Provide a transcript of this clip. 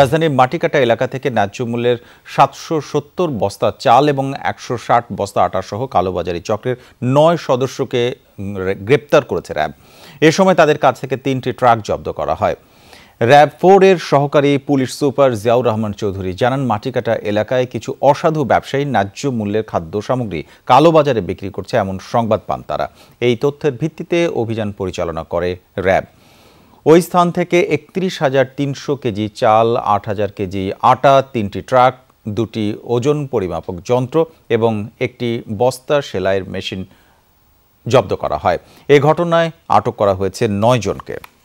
রাজধানীর মাটিকাটা এলাকা থেকে ন্যায্য মূল্যের সাতশো সত্তর বস্তা চাল এবং একশো ষাট বস্তা আটাসহ কালোবাজারি চক্রের নয় সদস্যকে গ্রেপ্তার করেছে র্যাব এ সময় তাদের কাছ থেকে তিনটি ট্রাক জব্দ করা হয় র্যাব ফোর এর সহকারী পুলিশ সুপার জিয়াউর রহমান চৌধুরী জানান মাটিকাটা এলাকায় কিছু অসাধু ব্যবসায়ী ন্যায্য মূল্যের খাদ্য সামগ্রী কালোবাজারে বিক্রি করছে এমন সংবাদ পান তারা এই তথ্যের ভিত্তিতে অভিযান পরিচালনা করে র্যাব ওই স্থান থেকে একত্রিশ হাজার তিনশো কেজি চাল আট হাজার কেজি আটা তিনটি ট্রাক দুটি ওজন পরিমাপক যন্ত্র এবং একটি বস্তা সেলাইয়ের মেশিন জব্দ করা হয় এ ঘটনায় আটক করা হয়েছে নয় জনকে